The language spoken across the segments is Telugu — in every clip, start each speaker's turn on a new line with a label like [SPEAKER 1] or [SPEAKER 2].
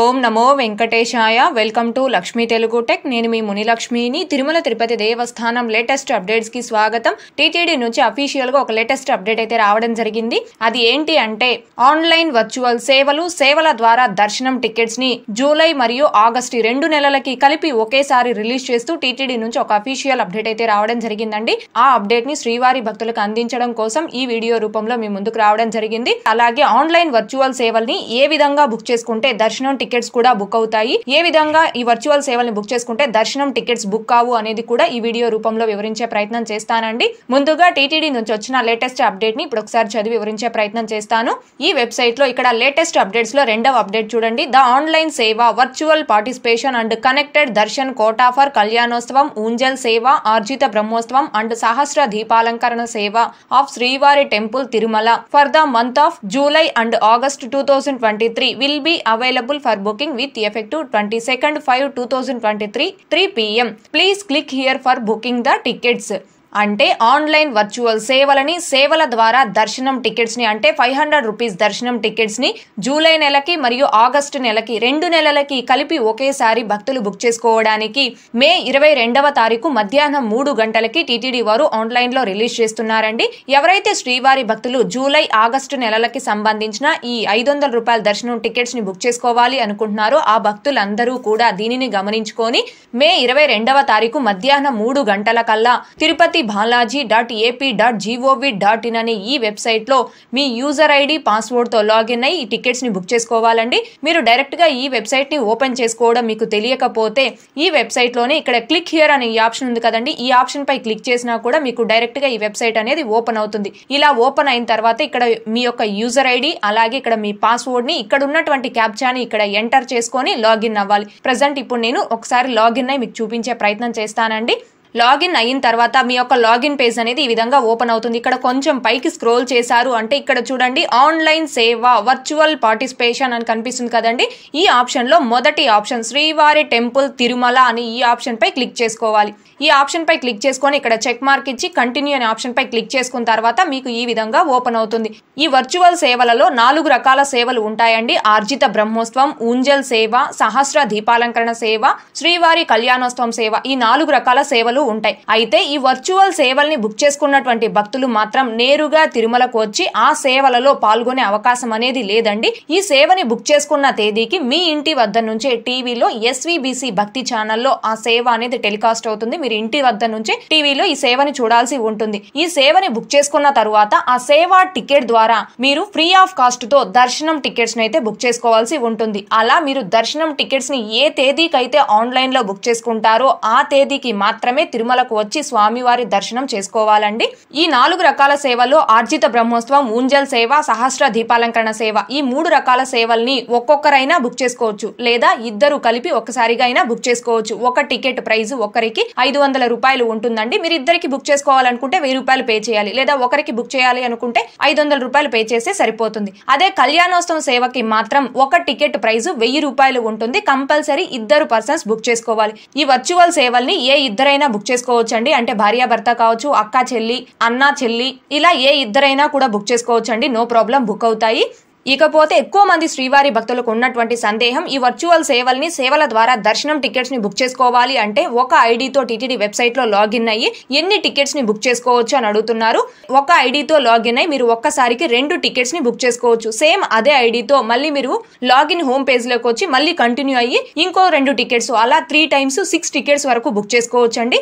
[SPEAKER 1] ఓం నమో వెంకటేశాయ welcome to Lakshmi Telugu tech నేను మీ ముని లక్ష్మిని తిరుమల తిరుపతి దేవస్థానం లేటెస్ట్ అప్డేట్స్కి స్వాగతం టీటీడీ నుంచి అఫీషియల్గా ఒక లేటెస్ట్ అప్డేట్ అయితే రావడం జరిగింది అది ఏంటి అంటే ఆన్లైన్ వర్చువల్ సేవలు సేవల ద్వారా దర్శనం టికెట్స్ని జూలై మరియు ఆగస్టు రెండు నెలలకి కలిపి ఒకేసారి రిలీజ్ చేస్తూ టీటీడీ నుంచి ఒక అఫీషియల్ అప్డేట్ అయితే రావడం జరిగిందండి ఆ అప్డేట్ని శ్రీవారి భక్తులకు అందించడం కోసం ఈ వీడియో రూపంలో మీ ముందుకు రావడం జరిగింది అలాగే ఆన్లైన్ వర్చువల్ సేవల్ని ఏ విధంగా బుక్ చేసుకుంటే దర్శనం టికెట్స్ కూడా బుక్ అవుతాయి ఏ విధంగా ఈ వర్చువల్ సేవల్ని బుక్ చేసుకుంటే దర్శనం టికెట్స్ బుక్ కావు అనేది కూడా ఈ వీడియో రూపంలో వివరించే ప్రయత్నం చేస్తానండి ముందుగా టీటీడీ నుంచి వచ్చిన లేటెస్ట్ అప్డేట్ ని ఇప్పుడు ఒకసారి చదివి వివరించే ప్రయత్నం చేస్తాను ఈ వెబ్సైట్ లో ఇక్కడ లేటెస్ట్ అప్డేట్స్ లో రెండవ అప్డేట్ చూడండి ద ఆన్లైన్ సేవ virtual participation and connected darshan quota for కళ్యాణోత్సవం ఊంజల్ సేవ ఆర్జిత బ్రహ్మోత్సవం అండ్ సహస్ర దీపాలంకరణ సేవ ఆఫ్ శ్రీవారి temple Tirumala for the month of July and August two thousand twenty three will be available for booking with effect to 22nd 5 2023 3 pm. Please click here for booking the tickets. అంటే ఆన్లైన్ వర్చువల్ సేవలని సేవల ద్వారా దర్శనం టికెట్స్ని అంటే ఫైవ్ హండ్రెడ్ రూపీస్ దర్శనం టికెట్స్ని జూలై నెలకి మరియు ఆగస్టు నెలకి రెండు నెలలకి కలిపి ఒకేసారి భక్తులు బుక్ చేసుకోవడానికి మే ఇరవై రెండవ తారీఖు మధ్యాహ్నం మూడు గంటలకి టీటీడీ వారు ఆన్లైన్లో రిలీజ్ చేస్తున్నారండి ఎవరైతే శ్రీవారి భక్తులు జూలై ఆగస్టు నెలలకి సంబంధించిన ఈ ఐదు వందల రూపాయల దర్శనం టికెట్స్ని బుక్ చేసుకోవాలి అనుకుంటున్నారో ఆ భక్తులందరూ కూడా దీనిని గమనించుకొని మే ఇరవై రెండవ తారీఖు మధ్యాహ్నం మూడు గంటల కల్లా Tirupati Balaji dot AP dot GOV dot in అనే ఈ వెబ్సైట్లో మీ యూజర్ ఐడి పాస్వర్డ్తో లాగిన్ అయి ఈ టికెట్స్ని బుక్ చేసుకోవాలండి మీరు డైరెక్ట్గా ఈ వెబ్సైట్ని ఓపెన్ చేసుకోవడం మీకు తెలియకపోతే ఈ వెబ్సైట్లోనే ఇక్కడ క్లిక్ హియర్ అనే ఈ ఆప్షన్ ఉంది కదండి ఈ ఆప్షన్ పై క్లిక్ చేసినా కూడా మీకు డైరెక్ట్గా ఈ వెబ్సైట్ అనేది ఓపెన్ అవుతుంది ఇలా ఓపెన్ అయిన తర్వాత ఇక్కడ మీ యొక్క యూజర్ ఐడి అలాగే ఇక్కడ మీ పాస్వర్డ్ని ఇక్కడ ఉన్నటువంటి క్యాప్చాని ఇక్కడ ఎంటర్ చేసుకొని లాగిన్ అవ్వాలి ప్రజెంట్ ఇప్పుడు నేను ఒకసారి లాగిన్ అయి మీకు చూపించే ప్రయత్నం చేస్తానండి లాగిన్ అయిన తర్వాత మీ యొక్క లాగిన్ పేజ్ అనేది ఈ విధంగా ఓపెన్ అవుతుంది ఇక్కడ కొంచెం పైకి స్క్రోల్ చేశారు అంటే ఇక్కడ చూడండి ఆన్లైన్ సేవ వర్చువల్ పార్టిసిపేషన్ అని కనిపిస్తుంది కదండి ఈ ఆప్షన్లో మొదటి ఆప్షన్ శ్రీవారి టెంపుల్ తిరుమల అని ఈ ఆప్షన్పై క్లిక్ చేసుకోవాలి ఈ ఆప్షన్పై క్లిక్ చేసుకొని ఇక్కడ చెక్ మార్క్ ఇచ్చి కంటిన్యూ అనే ఆప్షన్పై క్లిక్ చేసుకున్న తర్వాత మీకు ఈ విధంగా ఓపెన్ అవుతుంది ఈ వర్చువల్ సేవలలో నాలుగు రకాల సేవలు ఉంటాయండి ఆర్జిత బ్రహ్మోత్సవం ఊంజల్ సేవ సహస్ర దీపాలంకరణ సేవ శ్రీవారి కళ్యాణోత్సవం సేవ ఈ నాలుగు రకాల సేవలు సేవలు ఉంటాయి అయితే ఈ వర్చువల్ సేవల్ని బుక్ చేసుకున్నటువంటి భక్తులు మాత్రం నేరుగా తిరుమలకు వచ్చి ఆ సేవలలో పాల్గొనే అవకాశం అనేది లేదండి ఈ సేవని బుక్ చేసుకున్న తేదీకి మీ ఇంటి వద్ద నుంచే టీవీలో ఎస్వీబీసీ భక్తి ఛానల్లో ఆ సేవ అనేది టెలికాస్ట్ అవుతుంది మీరు ఇంటి వద్ద నుంచే టీవీలో ఈ సేవని చూడాల్సి ఉంటుంది ఈ సేవని బుక్ చేసుకున్న తరువాత ఆ సేవ టికెట్ ద్వారా మీరు ఫ్రీ ఆఫ్ కాస్ట్ తో దర్శనం టికెట్స్ అయితే బుక్ చేసుకోవాల్సి ఉంటుంది అలా మీరు దర్శనం టికెట్స్ ని ఏ తేదీకైతే ఆన్లైన్ లో బుక్ చేసుకుంటారో ఆ తేదీకి మాత్రమే తిరుమలకు వచ్చి స్వామివారి దర్శనం చేసుకోవాలండి ఈ నాలుగు రకాల సేవల్లో ఆర్జిత బ్రహ్మోత్సవం ఊంజల్ సేవ సహస్ర దీపాలంకరణ సేవ ఈ మూడు రకాల సేవల్ని ఒక్కొక్కరైనా బుక్ చేసుకోవచ్చు లేదా ఇద్దరు కలిపి ఒక్కసారిగా అయినా బుక్ చేసుకోవచ్చు ఒక టికెట్ ప్రైజ్ ఒకరికి ఐదు వందల రూపాయలు ఉంటుందండి మీరు ఇద్దరికి బుక్ చేసుకోవాలనుకుంటే వెయ్యి రూపాయలు పే చేయాలి లేదా ఒకరికి బుక్ చేయాలి అనుకుంటే ఐదు వందల రూపాయలు పే చేస్తే సరిపోతుంది అదే కళ్యాణోత్సవం సేవకి మాత్రం ఒక టికెట్ ప్రైజ్ వెయ్యి రూపాయలు ఉంటుంది కంపల్సరీ ఇద్దరు పర్సన్స్ బుక్ చేసుకోవాలి ఈ వర్చువల్ సేవల్ని ఏ ఇద్దరైనా బుక్ బుక్ చేసుకోవచ్చండి అంటే భార్యాభర్త కావచ్చు అక్క చెల్లి అన్న చెల్లి ఇలా ఏ ఇద్దరైనా కూడా బుక్ చేసుకోవచ్చండి నో ప్రాబ్లం బుక్ అవుతాయి ఇకపోతే ఎక్కువ మంది శ్రీవారి భక్తులకు ఉన్నటువంటి సందేహం ఈ వర్చువల్ సేవల్ని సేవల ద్వారా దర్శనం టికెట్స్ని బుక్ చేసుకోవాలి అంటే ఒక ఐడితో టీటీడీ వెబ్సైట్లో లాగిన్ అయ్యి ఎన్ని టికెట్స్ని బుక్ చేసుకోవచ్చు అని అడుగుతున్నారు ఒక ఐడితో లాగిన్ అయ్యి మీరు ఒక్కసారికి రెండు టికెట్స్ని బుక్ చేసుకోవచ్చు సేమ్ అదే ఐడితో మళ్ళీ మీరు లాగిన్ హోమ్ పేజ్లోకి వచ్చి మళ్ళీ కంటిన్యూ అయ్యి ఇంకో రెండు టికెట్స్ అలా త్రీ టైమ్స్ సిక్స్ టికెట్స్ వరకు బుక్ చేసుకోవచ్చు అండి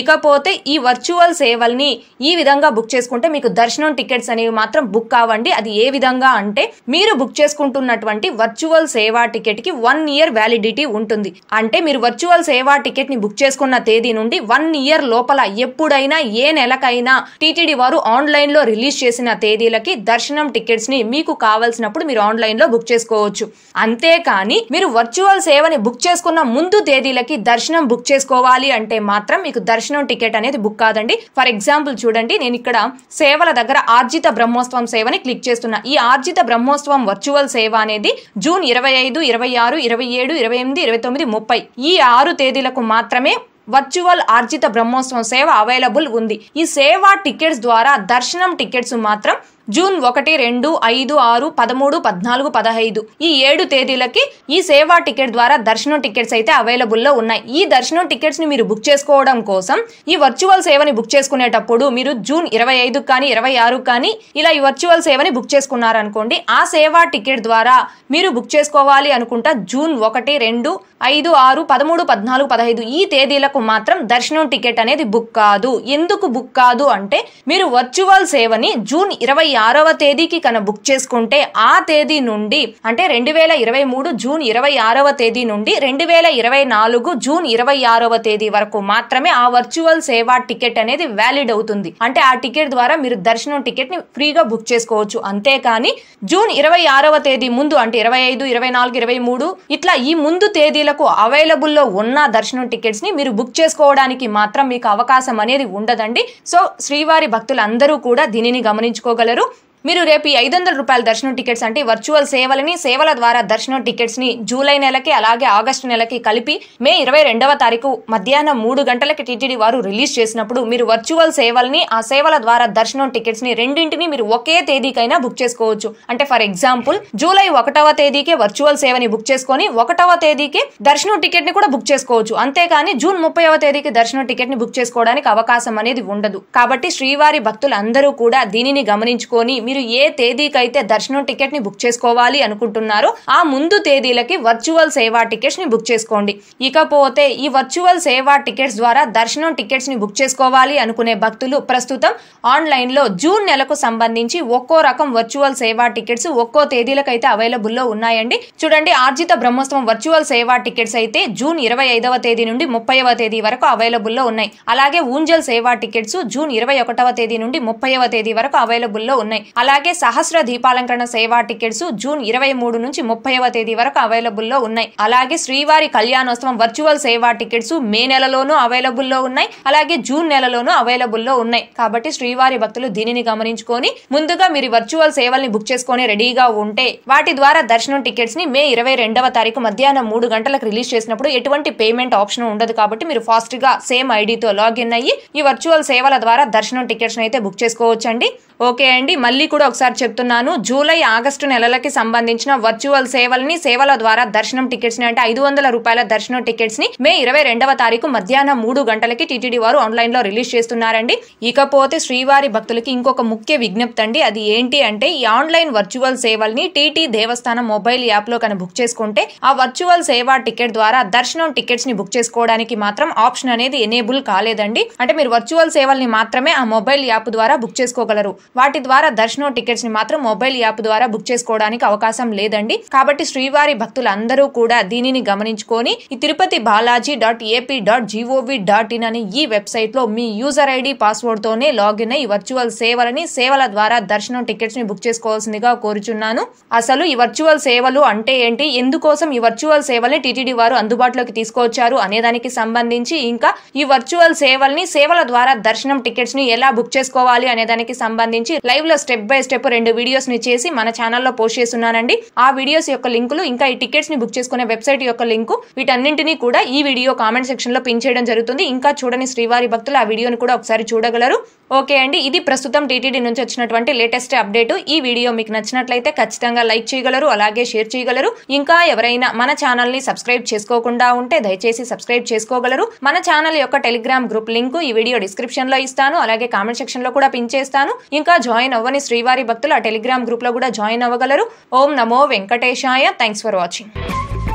[SPEAKER 1] ఇకపోతే ఈ వర్చువల్ సేవల్ని ఈ విధంగా బుక్ చేసుకుంటే మీకు దర్శనం టికెట్స్ అనేవి మాత్రం బుక్ కావండి అది ఏ విధంగా అంటే మీరు బుక్ చేసుకుంటున్నటువంటి వర్చువల్ సేవా కి వన్ ఇయర్ వ్యాలిడిటీ ఉంటుంది అంటే మీరు వర్చువల్ సేవా టికెట్ని బుక్ చేసుకున్న తేదీ నుండి వన్ ఇయర్ లోపల ఎప్పుడైనా ఏ నెలకైనా టీటీడీ వారు ఆన్లైన్లో రిలీజ్ చేసిన తేదీలకి దర్శనం టికెట్స్ని మీకు కావలసినప్పుడు మీరు ఆన్లైన్లో బుక్ చేసుకోవచ్చు అంతేకాని మీరు వర్చువల్ సేవని బుక్ చేసుకున్న ముందు తేదీలకి దర్శనం బుక్ చేసుకోవాలి అంటే మాత్రం మీకు దర్శనం దర్శనం టికెట్ అనేది బుక్ కాదండి ఫర్ ఎగ్జాంపుల్ చూడండి నేను ఇక్కడ సేవల దగ్గర ఆర్జిత బ్రహ్మోత్సవం సేవని క్లిక్ చేస్తున్నా ఈ ఆర్జిత బ్రహ్మోత్సవం వర్చువల్ సేవ అనేది జూన్ ఇరవై ఐదు ఇరవై ఆరు ఇరవై ఏడు ఇరవై ఎనిమిది ఇరవై తొమ్మిది ముప్పై ఈ ఆరు తేదీలకు మాత్రమే వర్చువల్ ఆర్జిత బ్రహ్మోత్సవం సేవ అవైలబుల్ ఉంది ఈ సేవా టికెట్స్ ద్వారా దర్శనం టికెట్స్ మాత్రం జూన్ ఒకటి రెండు ఐదు ఆరు పదమూడు పద్నాలుగు పదహైదు ఈ ఏడు తేదీలకి ఈ సేవా టికెట్ ద్వారా దర్శనం టికెట్స్ అయితే అవైలబుల్లో ఉన్నాయి ఈ దర్శనం టికెట్స్ ని మీరు బుక్ చేసుకోవడం కోసం ఈ వర్చువల్ సేవని బుక్ చేసుకునేటప్పుడు మీరు జూన్ ఇరవై ఐదు కానీ ఇరవై ఆరు కానీ ఇలా ఈ వర్చువల్ సేవని బుక్ చేసుకున్నారనుకోండి ఆ సేవా టికెట్ ద్వారా మీరు బుక్ చేసుకోవాలి అనుకుంటా జూన్ ఒకటి రెండు ఐదు ఆరు పదమూడు పద్నాలుగు పదహైదు ఈ తేదీలకు మాత్రం దర్శనం టికెట్ అనేది బుక్ కాదు ఎందుకు బుక్ కాదు అంటే మీరు వర్చువల్ సేవని జూన్ ఇరవై ఆరవ తేదీకి కన బుక్ చేసుకుంటే ఆ తేదీ నుండి అంటే రెండు వేల ఇరవై మూడు జూన్ ఇరవై ఆరవ తేదీ నుండి రెండు వేల ఇరవై నాలుగు జూన్ ఇరవై ఆరవ తేదీ వరకు మాత్రమే ఆ వర్చువల్ సేవా టికెట్ అనేది వ్యాలిడ్ అవుతుంది అంటే ఆ టికెట్ ద్వారా మీరు దర్శనం టికెట్ ని ఫ్రీగా బుక్ చేసుకోవచ్చు అంతేకాని జూన్ ఇరవై ఆరవ తేదీ ముందు అంటే ఇరవై ఐదు ఇరవై నాలుగు ఇరవై మూడు ఇట్లా ఈ ముందు తేదీలకు అవైలబుల్లో ఉన్న దర్శనం టికెట్స్ ని మీరు బుక్ చేసుకోవడానికి మాత్రం మీకు అవకాశం అనేది ఉండదండి సో శ్రీవారి భక్తులందరూ కూడా దీనిని గమనించుకోగలరు మీరు రేపు ఈ ఐదు వందల రూపాయల దర్శనం టికెట్స్ అంటే వర్చువల్ సేవలని సేవల ద్వారా దర్శనం టికెట్స్ ని జూలై నెలకి అలాగే ఆగస్టు నెలకి కలిపి మే ఇరవై రెండవ తారీఖు మధ్యాహ్నం మూడు గంటలకి టీటీడీ వారు రిలీజ్ చేసినప్పుడు మీరు వర్చువల్ సేవల్ని ఆ సేవల ద్వారా దర్శనం టికెట్స్ ని రెండింటిని మీరు ఒకే తేదీకైనా బుక్ చేసుకోవచ్చు అంటే ఫర్ ఎగ్జాంపుల్ జూలై ఒకటవ తేదీకే వర్చువల్ సేవని బుక్ చేసుకొని ఒకటవ తేదీకి దర్శనం టికెట్ ని కూడా బుక్ చేసుకోవచ్చు అంతేకాని జూన్ ముప్పైవ తేదీకి దర్శనం టికెట్ ని బుక్ చేసుకోవడానికి అవకాశం అనేది ఉండదు కాబట్టి శ్రీవారి భక్తులు అందరూ కూడా దీనిని గమనించుకొని మీరు మీరు ఏ తేదీకైతే దర్శనం టికెట్ ని బుక్ చేసుకోవాలి అనుకుంటున్నారో ఆ ముందు తేదీలకి వర్చువల్ సేవా టికెట్స్ ని బుక్ చేసుకోండి ఇకపోతే ఈ వర్చువల్ సేవా టికెట్స్ ద్వారా దర్శనం టికెట్స్ ని బుక్ చేసుకోవాలి అనుకునే భక్తులు ప్రస్తుతం ఆన్లైన్లో జూన్ నెలకు సంబంధించి ఒక్కో రకం వర్చువల్ సేవా టికెట్స్ ఒక్కో తేదీలకైతే అవైలబుల్లో ఉన్నాయండి చూడండి ఆర్జిత బ్రహ్మోత్సవం వర్చువల్ సేవా టికెట్స్ అయితే జూన్ ఇరవై ఐదవ తేదీ నుండి ముప్పైవ తేదీ వరకు అవైలబుల్లో ఉన్నాయి అలాగే ఊంజల్ సేవా టికెట్స్ జూన్ ఇరవై ఒకటవ తేదీ నుండి ముప్పైవ తేదీ వరకు అవైలబుల్లో ఉన్నాయి అలాగే సహస్ర దీపాలంకరణ సేవా టికెట్స్ జూన్ ఇరవై మూడు నుంచి ముప్పైవ తేదీ వరకు అవైలబుల్లో ఉన్నాయి అలాగే శ్రీవారి కళ్యాణోత్సవం వర్చువల్ సేవా టికెట్స్ మే నెలలోనూ అవైలబుల్లో ఉన్నాయి అలాగే జూన్ నెలలోనూ అవైలబుల్లో ఉన్నాయి కాబట్టి శ్రీవారి భక్తులు దీనిని గమనించుకొని ముందుగా మీరు వర్చువల్ సేవల్ని బుక్ చేసుకుని రెడీగా ఉంటే వాటి ద్వారా దర్శనం టికెట్స్ ని మే ఇరవై రెండవ తారీఖు మధ్యాహ్నం మూడు గంటలకు రిలీజ్ చేసినప్పుడు ఎటువంటి పేమెంట్ ఆప్షన్ ఉండదు కాబట్టి మీరు ఫాస్ట్ గా సేమ్ ఐడితో లాగిన్ అయ్యి ఈ వర్చువల్ సేవల ద్వారా దర్శనం టికెట్స్ అయితే బుక్ చేసుకోవచ్చండి ఓకే అండి మళ్ళీ కూడా ఒకసారి చెప్తున్నాను జూలై ఆగస్టు నెలలకి సంబంధించిన వర్చువల్ సేవల్ని సేవల ద్వారా దర్శనం టికెట్స్ ని అంటే ఐదు వందల రూపాయల దర్శనం టికెట్స్ ని మే ఇరవై రెండవ తారీఖు మధ్యాహ్నం మూడు గంటలకి టీటీడీ వారు ఆన్లైన్ లో రిలీజ్ చేస్తున్నారండి ఇకపోతే శ్రీవారి భక్తులకి ఇంకొక ముఖ్య విజ్ఞప్తి అండి అది ఏంటి అంటే ఈ ఆన్లైన్ వర్చువల్ సేవల్ని టీటీ దేవస్థానం మొబైల్ యాప్ లో కానీ బుక్ చేసుకుంటే ఆ వర్చువల్ సేవా టికెట్ ద్వారా దర్శనం టికెట్స్ ని బుక్ చేసుకోవడానికి మాత్రం ఆప్షన్ అనేది ఎనేబుల్ కాలేదండి అంటే మీరు వర్చువల్ సేవల్ని మాత్రమే ఆ మొబైల్ యాప్ ద్వారా బుక్ చేసుకోగలరు వాటి ద్వారా దర్శనం టికెట్స్ ని మాత్రం మొబైల్ యాప్ ద్వారా బుక్ చేసుకోవడానికి అవకాశం లేదండి కాబట్టి శ్రీవారి భక్తులందరూ కూడా దీనిని గమనించుకొని ఈ Tirupati Balaji dot AP dot GOV dot in అని ఈ వెబ్సైట్ లో మీ యూజర్ ఐడి పాస్వర్డ్ తోనే లాగిన్ అయి వర్చువల్ సేవలని సేవల ద్వారా దర్శనం టికెట్స్ ని బుక్ చేసుకోవాల్సిందిగా కోరుచున్నాను అసలు ఈ వర్చువల్ సేవలు అంటే ఏంటి ఎందుకోసం ఈ వర్చువల్ సేవల్ని టీటీడీ వారు అందుబాటులోకి తీసుకొచ్చారు అనేదానికి సంబంధించి ఇంకా ఈ వర్చువల్ సేవల్ని సేవల ద్వారా దర్శనం టికెట్స్ ని ఎలా బుక్ చేసుకోవాలి అనేదానికి సంబంధించి సంబంధించి లైవ్ లో స్టెప్ బై స్టెప్ రెండు వీడియోస్ ని చేసి మన ఛానల్లో పోస్ట్ చేస్తున్నానండి ఆ వీడియోస్ యొక్క లింకులు ఇంకా ఈ టికెట్స్ ని బుక్ చేసుకునే వెబ్సైట్ యొక్క లింకు వీటన్నింటినీ కూడా ఈ వీడియో కామెంట్ సెక్షన్ లో పిన్ చేయడం జరుగుతుంది ఇంకా చూడని శ్రీవారి భక్తులు ఆ వీడియోని కూడా ఒకసారి చూడగలరు ఓకే అండి ఇది ప్రస్తుతం టీటీడీ నుంచి వచ్చినటువంటి లేటెస్ట్ అప్డేట్ ఈ వీడియో మీకు నచ్చినట్లయితే ఖచ్చితంగా లైక్ చేయగలరు అలాగే షేర్ చేయగలరు ఇంకా ఎవరైనా మన ఛానల్ ని సబ్స్క్రైబ్ చేసుకోకుండా ఉంటే దయచేసి సబ్స్క్రైబ్ చేసుకోగలరు మన ఛానల్ యొక్క టెలిగ్రామ్ గ్రూప్ లింక్ ఈ వీడియో డిస్క్రిప్షన్ లో ఇస్తాను అలాగే కామెంట్ సెక్షన్ లో కూడా పిన్ చేస్తాను ఇంకా జాయిన్ అవ్వని శ్రీవారి భక్తులు ఆ టెలిగ్రామ్ గ్రూప్ లో కూడా జాయిన్ అవ్వగలరు ఓం నమో వెంకటేశాయ థ్యాంక్స్ ఫర్ వాచింగ్